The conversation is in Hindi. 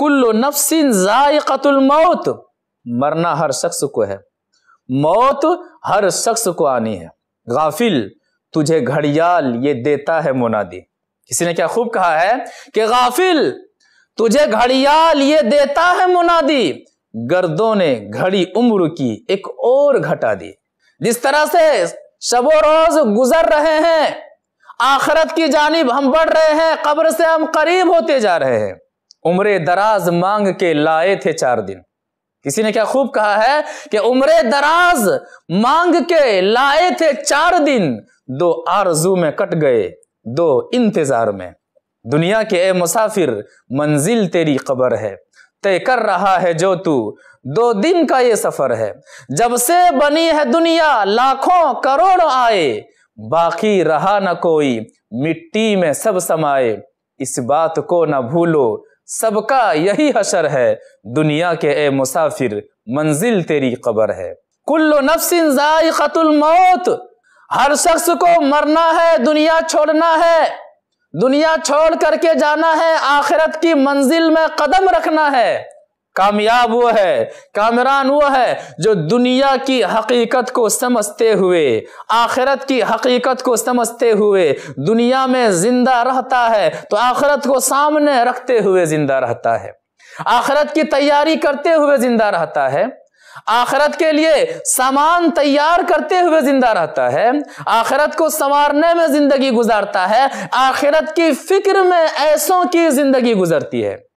कुल्लो नफसिन जायकतुल मौत मरना हर शख्स को है मौत हर शख्स को आनी है गाफिल तुझे घड़ियाल ये देता है मोनादी किसी ने क्या खूब कहा है कि गाफिल तुझे घड़ियाल ये देता है मोनादी गर्दों ने घड़ी उम्र की एक और घटा दी जिस तरह से शबो रोज गुजर रहे हैं आखरत की जानिब हम बढ़ रहे हैं कब्र से हम करीब होते जा रहे हैं उम्र दराज मांग के लाए थे चार दिन किसी ने क्या खूब कहा है कि उम्र दराज मांग के लाए थे चार दिन दो आरजू में कट गए दो इंतजार में दुनिया के ए मुसाफिर मंजिल तेरी खबर है तय कर रहा है जो तू दो दिन का ये सफर है जब से बनी है दुनिया लाखों करोड़ आए बाकी रहा न कोई मिट्टी में सब समाए इस बात को न भूलो सबका यही हशर है दुनिया के ए मुसाफिर मंजिल तेरी कबर है कुल्लो नफसिन जायकतुल मौत हर शख्स को मरना है दुनिया छोड़ना है दुनिया छोड़ करके जाना है आखिरत की मंजिल में कदम रखना है कामयाब वो है कामरान वो है जो दुनिया की हकीकत को समझते हुए आखिरत की हकीकत को समझते हुए दुनिया में जिंदा रहता है तो आखिरत को सामने रखते हुए जिंदा रहता है आखिरत की तैयारी करते हुए जिंदा रहता है आखरत के लिए सामान तैयार करते हुए जिंदा रहता है आखिरत को संवारने में जिंदगी गुजारता है आखिरत की फिक्र में ऐसों की जिंदगी गुजरती है